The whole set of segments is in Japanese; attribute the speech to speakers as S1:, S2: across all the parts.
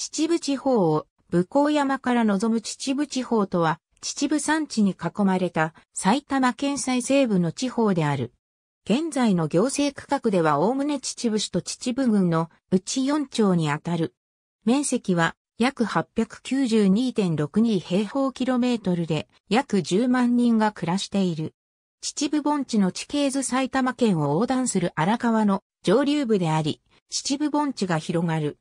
S1: 秩父地方を武甲山から望む秩父地方とは、秩父山地に囲まれた埼玉県最西部の地方である。現在の行政区画ではおおむね秩父市と秩父郡のうち4町にあたる。面積は約892.62平方キロメートルで約10万人が暮らしている。秩父盆地の地形図埼玉県を横断する荒川の上流部であり、秩父盆地が広がる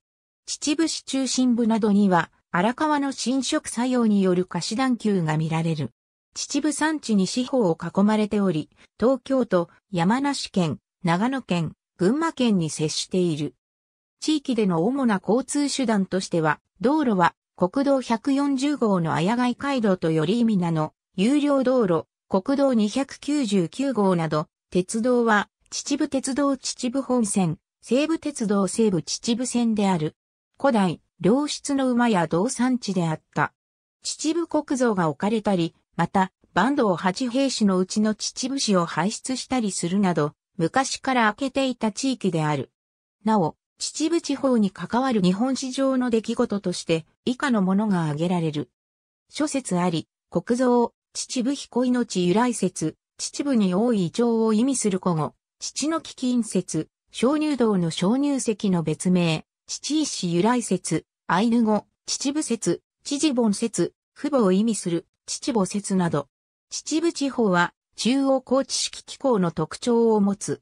S1: 秩父市中心部などには、荒川の侵食作用による貸し段丘が見られる。秩父山地に四方を囲まれており、東京都、山梨県、長野県、群馬県に接している。地域での主な交通手段としては、道路は国道140号の綾貝街道とより意味なの有料道路、国道299号など、鉄道は秩父鉄道秩父本線、西武鉄道西武秩父線である。古代、良質の馬や動産地であった。秩父国像が置かれたり、また、坂東八兵士のうちの秩父市を排出したりするなど、昔から開けていた地域である。なお、秩父地方に関わる日本史上の出来事として、以下のものが挙げられる。諸説あり、国像、秩父彦命由来説、秩父に多い異常を意味する古語、父の基金説、鍾乳道の鍾乳石の別名、父石由来説、アイヌ語、秩父説、秩父説、父母を意味する秩父説など。秩父地方は中央高知式気候の特徴を持つ。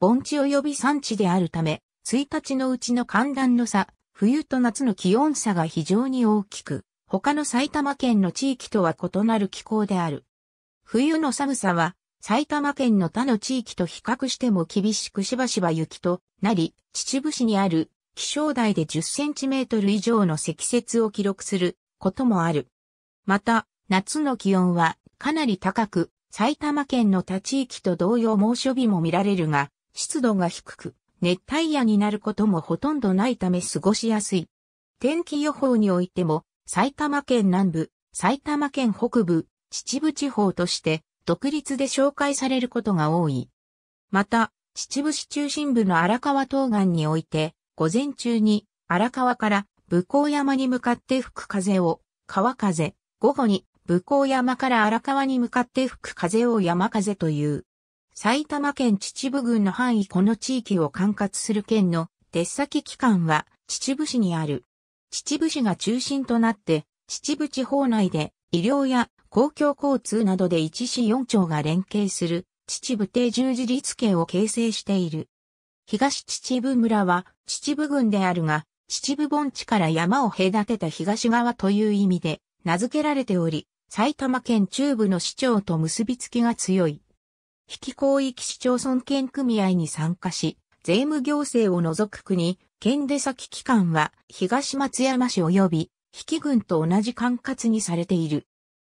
S1: 盆地及び山地であるため、1日のうちの寒暖の差、冬と夏の気温差が非常に大きく、他の埼玉県の地域とは異なる気候である。冬の寒さは、埼玉県の他の地域と比較しても厳しくしばしば雪となり、秩父市にある気象台で10センチメートル以上の積雪を記録することもある。また、夏の気温はかなり高く、埼玉県の他地域と同様猛暑日も見られるが、湿度が低く、熱帯夜になることもほとんどないため過ごしやすい。天気予報においても、埼玉県南部、埼玉県北部、秩父地方として独立で紹介されることが多い。また、秩父市中心部の荒川東岸において、午前中に荒川から武甲山に向かって吹く風を川風、午後に武甲山から荒川に向かって吹く風を山風という。埼玉県秩父郡の範囲この地域を管轄する県の出先機関は秩父市にある。秩父市が中心となって秩父地方内で医療や公共交通などで1市4町が連携する秩父定十字立系を形成している。東秩父村は秩父郡であるが、秩父盆地から山を隔てた東側という意味で名付けられており、埼玉県中部の市長と結びつきが強い。引き広域市町村県組合に参加し、税務行政を除く国、県出先機関は東松山市及び引き郡と同じ管轄にされている。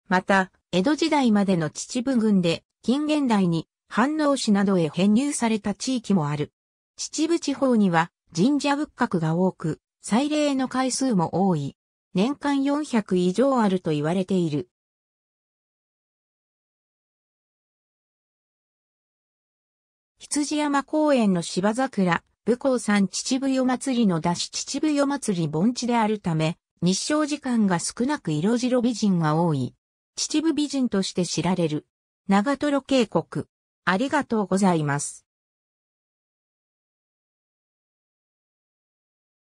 S1: また、江戸時代までの秩父郡で近現代に飯能市などへ編入された地域もある。秩父地方には神社仏閣が多く、祭礼の回数も多い。年間400以上あると言われている。羊山公園の芝桜、武甲山秩父夜祭りの出し秩父夜祭り盆地であるため、日照時間が少なく色白美人が多い。秩父美人として知られる。長瀞渓谷。ありがとうございます。